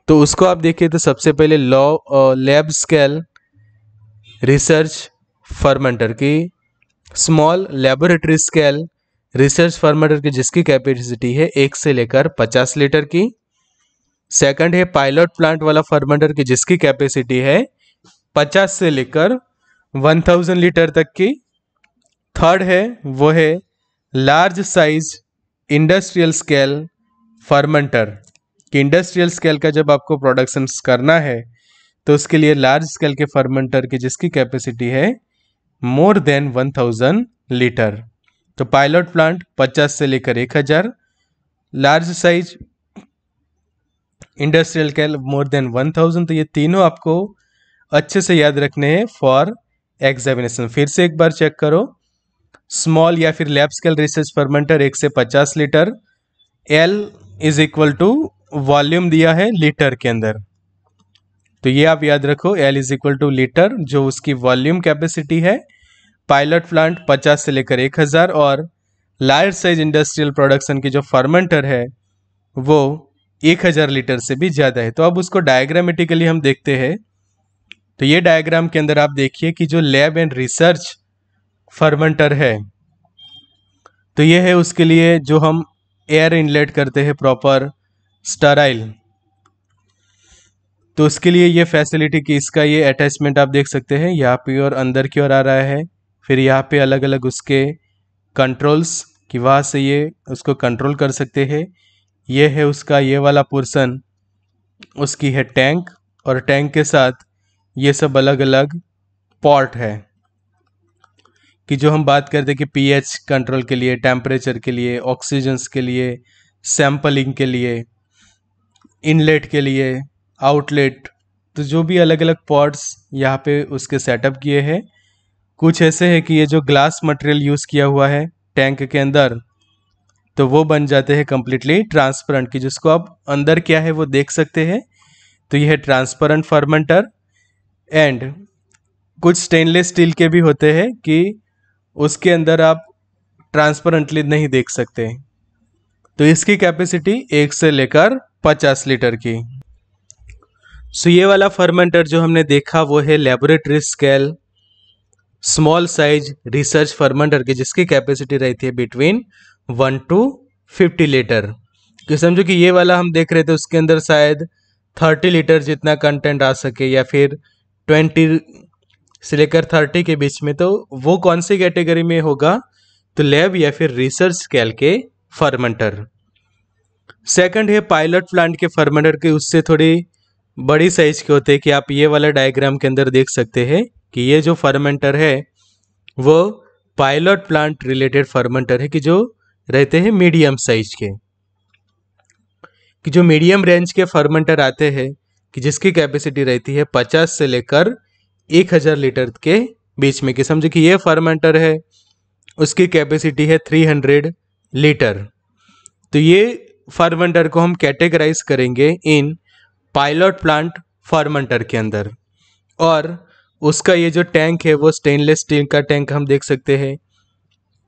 तो उसको आप देखिए तो सबसे पहले लॉ लैब स्केल रिसर्च फर्मेंटर की small laboratory scale research fermenter की जिसकी कैपेसिटी है एक से लेकर पचास लीटर की सेकंड है पायलट प्लांट वाला फर्मेंटर की जिसकी कैपेसिटी है पचास से लेकर वन थाउजेंड लीटर तक की थर्ड है वो है large size industrial scale fermenter कि इंडस्ट्रियल स्केल का जब आपको प्रोडक्शन करना है तो उसके लिए लार्ज स्केल के फर्मेंटर की जिसकी कैपेसिटी है more than one thousand litre तो पायलट प्लांट पचास से लेकर एक हज़ार large size industrial scale more than one thousand तो ये तीनों आपको अच्छे से याद रखने हैं फॉर एग्जामिनेशन फिर से एक बार चेक करो स्मॉल या फिर लैब स्केल रिसर्च फर्मेंटर एक से पचास litre L is equal to volume दिया है लीटर के अंदर तो ये आप याद रखो L is equal to litre जो उसकी वॉल्यूम कैपेसिटी है पायलट प्लांट पचास से लेकर एक हजार और लार्ज साइज इंडस्ट्रियल प्रोडक्शन की जो फर्मेंटर है वो एक हजार लीटर से भी ज़्यादा है तो अब उसको डायग्रामेटिकली हम देखते हैं तो ये डायग्राम के अंदर आप देखिए कि जो लैब एंड रिसर्च फर्मेंटर है तो ये है उसके लिए जो हम एयर इनलेट करते हैं प्रॉपर स्टराइल तो उसके लिए ये फैसिलिटी की इसका ये अटैचमेंट आप देख सकते हैं यहाँ पे और अंदर की ओर आ रहा है फिर यहाँ पे अलग अलग उसके कंट्रोल्स कि वहाँ से ये उसको कंट्रोल कर सकते हैं ये है उसका ये वाला पोर्सन उसकी है टैंक और टैंक के साथ ये सब अलग अलग पॉट है कि जो हम बात करते हैं कि पीएच कंट्रोल के लिए टेम्परेचर के लिए ऑक्सीजन्स के लिए सैम्पलिंग के लिए इनलेट के लिए आउटलेट तो जो भी अलग अलग पॉट्स यहाँ पे उसके सेटअप किए हैं कुछ ऐसे है कि ये जो ग्लास मटेरियल यूज़ किया हुआ है टैंक के अंदर तो वो बन जाते हैं कम्प्लीटली ट्रांसपेरेंट कि जिसको आप अंदर क्या है वो देख सकते हैं तो यह है ट्रांसपेरेंट फर्मेंटर एंड कुछ स्टेनलेस स्टील के भी होते हैं कि उसके अंदर आप ट्रांसपेरेंटली नहीं देख सकते तो इसकी कैपेसिटी एक से लेकर पचास लीटर की सो ये वाला फर्मेंटर जो हमने देखा वो है laboratory scale small size research fermenter की जिसकी कैपेसिटी रहती है between one to fifty litre कि समझो कि ये वाला हम देख रहे थे उसके अंदर शायद थर्टी लीटर जितना कंटेंट आ सके या फिर ट्वेंटी से लेकर थर्टी के बीच में तो वो कौन सी कैटेगरी में होगा तो लैब या फिर रिसर्च स्केल के फर्मेंटर सेकंड है पायलट प्लांट के फर्मेंटर के उससे थोड़ी बड़ी साइज के होते हैं कि आप ये वाला डायग्राम के अंदर देख सकते हैं कि ये जो फर्मेंटर है वो पायलट प्लांट रिलेटेड फर्मेंटर है कि जो रहते हैं मीडियम साइज के कि जो मीडियम रेंज के फर्मेंटर आते हैं कि जिसकी कैपेसिटी रहती है पचास से लेकर एक हज़ार लीटर के बीच में कि समझो कि ये फर्मेंटर है उसकी कैपेसिटी है थ्री हंड्रेड लीटर तो ये फर्मेंटर को हम कैटेगराइज करेंगे इन पायलट प्लांट फर्मेंटर के अंदर और उसका ये जो टैंक है वो स्टेनलेस स्टील का टैंक हम देख सकते हैं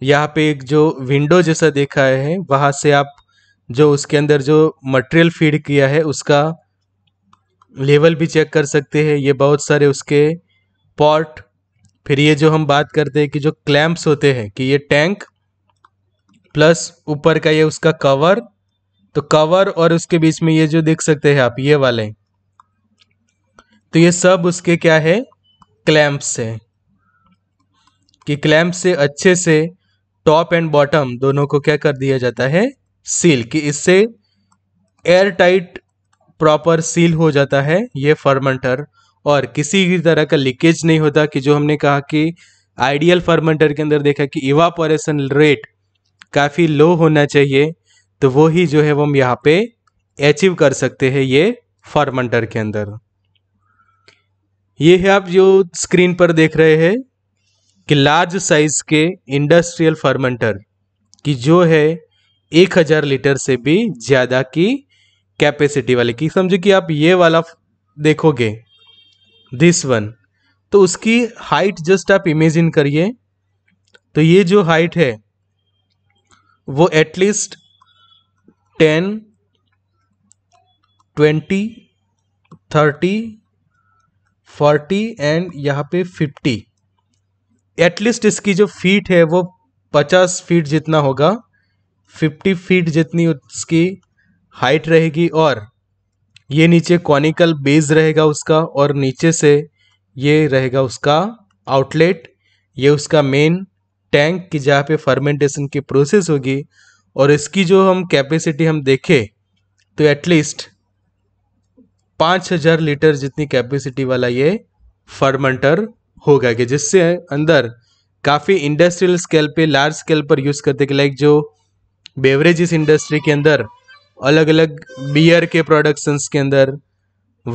यहाँ पे एक जो विंडो जैसा देखा है वहाँ से आप जो उसके अंदर जो मटेरियल फीड किया है उसका लेवल भी चेक कर सकते हैं ये बहुत सारे उसके पॉट फिर ये जो हम बात करते हैं कि जो क्लैम्प्स होते हैं कि ये टैंक प्लस ऊपर का ये उसका कवर तो कवर और उसके बीच में ये जो देख सकते हैं आप ये वाले तो ये सब उसके क्या है क्लैम्प्स है कि क्लैम्प से अच्छे से टॉप एंड बॉटम दोनों को क्या कर दिया जाता है सील कि इससे एयर टाइट प्रॉपर सील हो जाता है ये फर्मेंटर और किसी भी तरह का लीकेज नहीं होता कि जो हमने कहा कि आइडियल फर्मेंटर के अंदर देखा कि इवापोरेशन रेट काफ़ी लो होना चाहिए तो वो ही जो है वो हम यहाँ पे अचीव कर सकते हैं ये फर्मेंटर के अंदर ये है आप जो स्क्रीन पर देख रहे हैं कि लार्ज साइज के इंडस्ट्रियल फर्मेंटर की जो है एक हज़ार लीटर से भी ज़्यादा की कैपेसिटी वाले की समझो कि आप ये वाला देखोगे दिस वन तो उसकी हाइट जस्ट आप इमेजिन करिए तो ये जो हाइट है वो at least ten twenty thirty forty and यहाँ पे फिफ्टी एटलीस्ट इसकी जो फीट है वो पचास फीट जितना होगा फिफ्टी फीट जितनी उसकी हाइट रहेगी और ये नीचे कॉनिकल बेस रहेगा उसका और नीचे से ये रहेगा उसका आउटलेट ये उसका मेन टैंक की जहाँ पे फर्मेंटेशन की प्रोसेस होगी और इसकी जो हम कैपेसिटी हम देखें तो एटलीस्ट पाँच हजार लीटर जितनी कैपेसिटी वाला ये फर्मेंटर होगा कि जिससे अंदर काफ़ी इंडस्ट्रियल स्केल पे लार्ज स्केल पर यूज़ करते लाइक जो बेवरेजेस इंडस्ट्री के अंदर अलग अलग बियर के प्रोडक्शंस के अंदर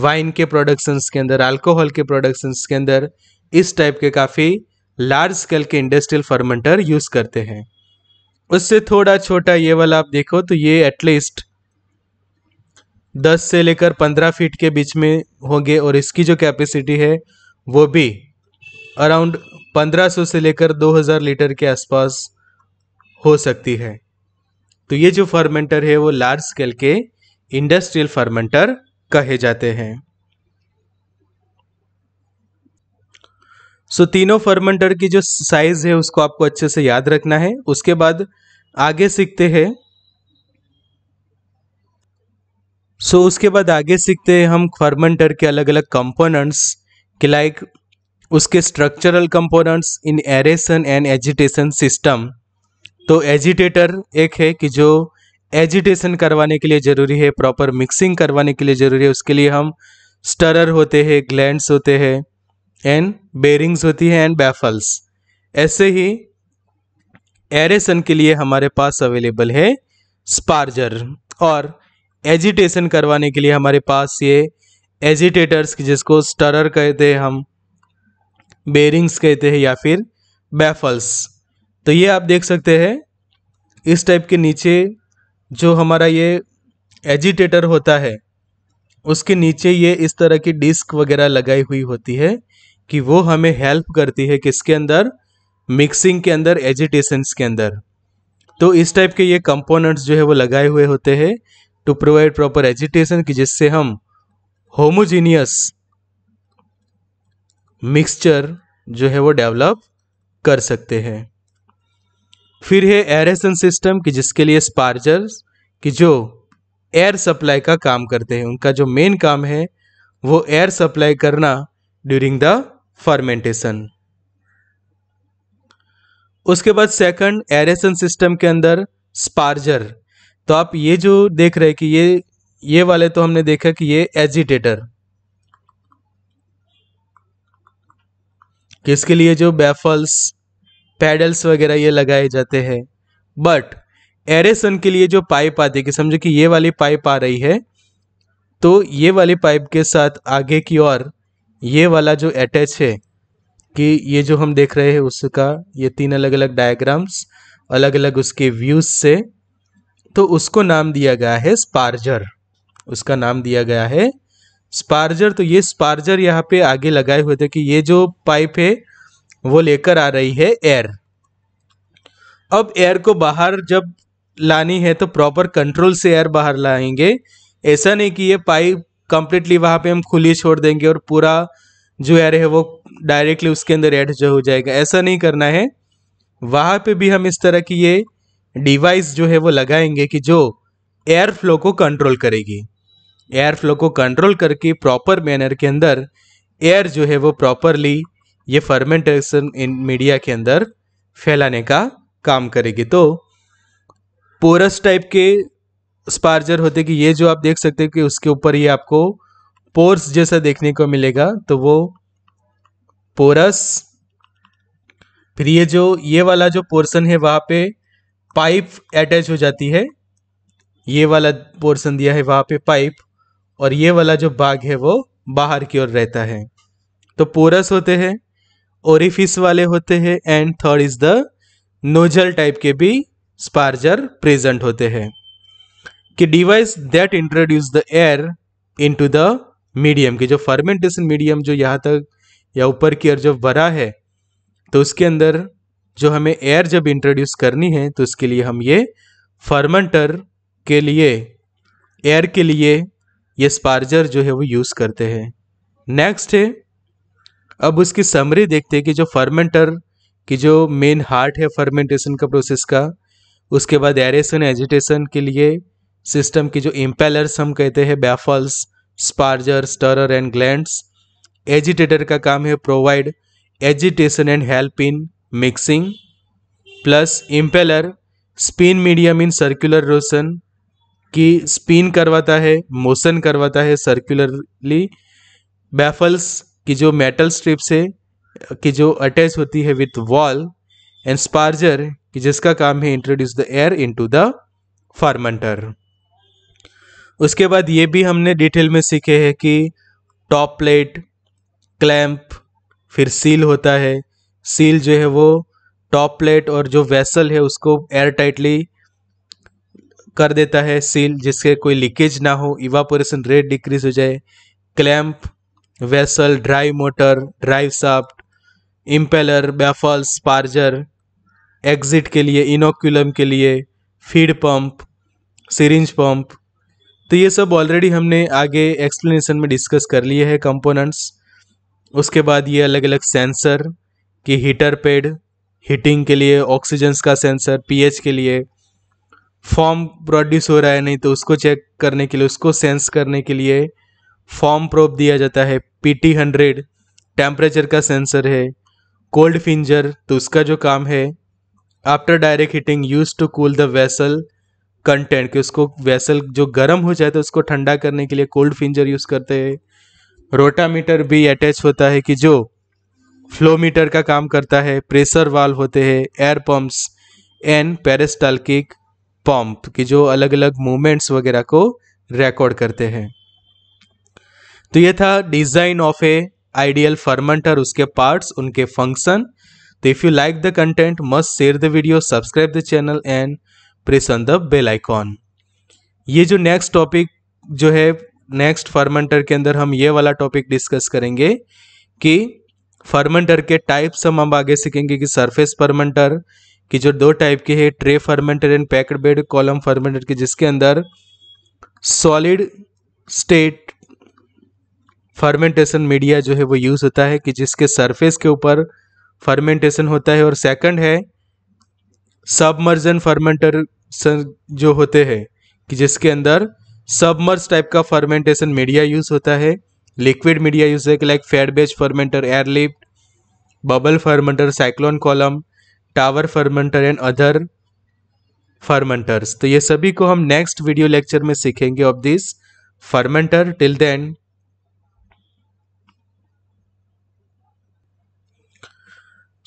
वाइन के प्रोडक्शंस के अंदर अल्कोहल के प्रोडक्शंस के अंदर इस टाइप के काफ़ी लार्ज स्केल के इंडस्ट्रियल फर्मेंटर यूज़ करते हैं उससे थोड़ा छोटा ये वाला आप देखो तो ये एटलीस्ट दस से लेकर पंद्रह फीट के बीच में होंगे और इसकी जो कैपेसिटी है वो भी अराउंड पंद्रह सौ से लेकर दो हज़ार लीटर के आसपास हो सकती है तो ये जो फर्मेंटर है वो लार्ज स्केल के इंडस्ट्रियल फर्मेंटर कहे जाते हैं सो so, तीनों फर्मेंटर की जो साइज है उसको आपको अच्छे से याद रखना है उसके बाद आगे सीखते हैं सो so, उसके बाद आगे सीखते हैं हम फर्मेंटर के अलग अलग कंपोनेंट्स कि लाइक उसके structural components in aeration and agitation system तो एजिटेटर एक है कि जो एजिटेशन करवाने के लिए ज़रूरी है प्रॉपर मिक्सिंग करवाने के लिए ज़रूरी है उसके लिए हम स्टरर होते हैं ग्लैंड्स होते हैं एंड बेरिंग्स होती है एंड बैफल्स ऐसे ही एरेसन के लिए हमारे पास अवेलेबल है स्पार्जर और एजिटेशन करवाने के लिए हमारे पास ये एजिटेटर्स जिसको स्टरर कहते हैं हम बेरिंग्स कहते हैं या फिर बैफल्स तो ये आप देख सकते हैं इस टाइप के नीचे जो हमारा ये एजिटेटर होता है उसके नीचे ये इस तरह की डिस्क वगैरह लगाई हुई होती है कि वो हमें हेल्प करती है किसके अंदर मिक्सिंग के अंदर एजिटेशंस के अंदर तो इस टाइप के ये कंपोनेंट्स जो है वो लगाए हुए होते हैं टू प्रोवाइड प्रॉपर एजिटेशन कि जिससे हम होमोजीनियस मिक्सचर जो है वो डेवलप कर सकते हैं फिर है एरेसन सिस्टम कि जिसके लिए स्पार्जर्स कि जो एयर सप्लाई का काम करते हैं उनका जो मेन काम है वो एयर सप्लाई करना ड्यूरिंग द फर्मेंटेशन उसके बाद सेकंड एरेसन सिस्टम के अंदर स्पार्जर तो आप ये जो देख रहे हैं कि ये ये वाले तो हमने देखा कि ये एजिटेटर किसके लिए जो बैफल्स पैडल्स वगैरह ये लगाए जाते हैं बट एरेसन के लिए जो पाइप आती है कि समझो कि ये वाली पाइप आ रही है तो ये वाली पाइप के साथ आगे की ओर ये वाला जो अटैच है कि ये जो हम देख रहे हैं उसका ये तीन अलग अलग डायग्राम्स अलग अलग उसके व्यूज से तो उसको नाम दिया गया है स्पार्जर उसका नाम दिया गया है स्पार्जर तो ये स्पार्जर यहाँ पे आगे लगाए हुए थे कि ये जो पाइप है वो लेकर आ रही है एयर अब एयर को बाहर जब लानी है तो प्रॉपर कंट्रोल से एयर बाहर लाएंगे ऐसा नहीं कि ये पाइप कंप्लीटली वहाँ पे हम खुली छोड़ देंगे और पूरा जो एयर है वो डायरेक्टली उसके अंदर एड जो हो जाएगा ऐसा नहीं करना है वहाँ पे भी हम इस तरह की ये डिवाइस जो है वो लगाएंगे कि जो एयर फ्लो को कंट्रोल करेगी एयर फ्लो को कंट्रोल करके प्रॉपर मैनर के अंदर एयर जो है वो प्रॉपरली ये फर्मेंटेशन इन मीडिया के अंदर फैलाने का काम करेगी तो पोरस टाइप के स्पार्जर होते कि ये जो आप देख सकते हैं कि उसके ऊपर ये आपको पोर्स जैसा देखने को मिलेगा तो वो पोरस फिर ये जो ये वाला जो पोर्सन है वहाँ पे पाइप अटैच हो जाती है ये वाला पोर्सन दिया है वहाँ पे पाइप और ये वाला जो बाग है वो बाहर की ओर रहता है तो पोरस होते हैं ओरिफिस वाले होते हैं and third is the nozzle type के भी स्पार्जर प्रेजेंट होते हैं कि device that introduce the air into the medium की जो फर्मेंटेशन मीडियम जो यहाँ तक या ऊपर की ओर जो भरा है तो उसके अंदर जो हमें एयर जब इंट्रोड्यूस करनी है तो उसके लिए हम ये फर्मेंटर के लिए एयर के लिए ये स्पार्जर जो है वो यूज़ करते हैं नेक्स्ट है अब उसकी समरी देखते हैं कि जो फर्मेंटर की जो मेन हार्ट है फर्मेंटेशन का प्रोसेस का उसके बाद एरेसन एजिटेशन के लिए सिस्टम की जो इम्पेलर्स हम कहते हैं baffles sparger stirrer and glands agitator का काम है provide agitation and help in mixing plus impeller spin medium in circular rotation की स्पिन करवाता है मोशन करवाता है सर्कुलरली बैफल्स कि जो मेटल स्ट्रिप से कि जो अटैच होती है विथ वॉल एंड स्पार्जर कि जिसका काम है introduce the air into the fermenter उसके बाद ये भी हमने डिटेल में सीखे हैं कि टॉप प्लेट क्लैम्प फिर सील होता है सील जो है वो टॉप प्लेट और जो वेसल है उसको एयर टाइटली कर देता है सील जिससे कोई लीकेज ना हो इवापोरेशन रेट डिक्रीज हो जाए clamp vessel drive motor drive shaft impeller baffle, sparger exit के लिए इनोक्यूलम के लिए फीड पंप सिरिंज पंप तो ये सब ऑलरेडी हमने आगे एक्सप्लेनेशन में डिस्कस कर लिए है कंपोनेंट्स उसके बाद ये अलग अलग सेंसर कि हीटर पेड हीटिंग के लिए ऑक्सीजन का सेंसर पीएच के लिए फॉर्म प्रोड्यूस हो रहा है नहीं तो उसको चेक करने के लिए उसको सेंस करने के लिए फॉर्म प्रोप दिया जाता है पी टी हंड्रेड टेम्परेचर का सेंसर है कोल्ड फिंजर तो उसका जो काम है after direct heating use to cool the vessel content कि उसको वेसल जो गर्म हो जाए तो उसको ठंडा करने के लिए कोल्ड फिंजर यूज़ करते हैं रोटामीटर भी अटैच होता है कि जो फ्लो मीटर का काम करता है प्रेशर वाल होते हैं air pumps and peristaltic pump कि जो अलग अलग मूवमेंट्स वगैरह को रिकॉर्ड करते हैं तो ये था design of a ideal fermenter उसके पार्ट्स उनके फंक्शन तो if you like the content must share the video subscribe the channel and press on the bell icon ये जो नेक्स्ट टॉपिक जो है नेक्स्ट फर्मेंटर के अंदर हम ये वाला टॉपिक डिस्कस करेंगे कि फर्मेंटर के टाइप्स हम अब आगे सीखेंगे कि सरफेस फर्मेंटर की जो दो टाइप के है tray fermenter and packed bed column fermenter के जिसके अंदर सॉलिड स्टेट फर्मेंटेशन मीडिया जो है वो यूज़ होता है कि जिसके सरफेस के ऊपर फर्मेंटेशन होता है और सेकंड है सबमर्जन फर्मेंटर जो होते हैं कि जिसके अंदर सबमर्ज टाइप का फर्मेंटेशन मीडिया यूज़ होता है लिक्विड मीडिया यूज़ है कि like fed based fermenter airlift bubble fermenter cyclone column tower fermenter and other fermenters तो ये सभी को हम नेक्स्ट वीडियो लेक्चर में सीखेंगे of this fermenter till then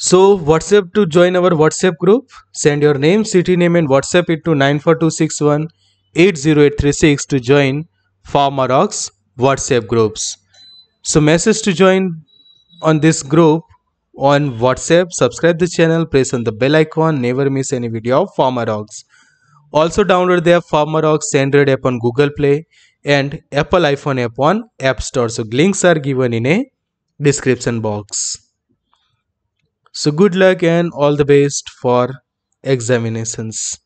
So WhatsApp to join our WhatsApp group, send your name, city name and WhatsApp it to 94261-80836 to join Farmerox WhatsApp groups. So message to join on this group on WhatsApp, subscribe the channel, press on the bell icon, never miss any video of Farmerox. Also download their Farmerox Android app on Google Play and Apple iPhone app on App Store. So links are given in a description box. So good luck and all the best for examinations.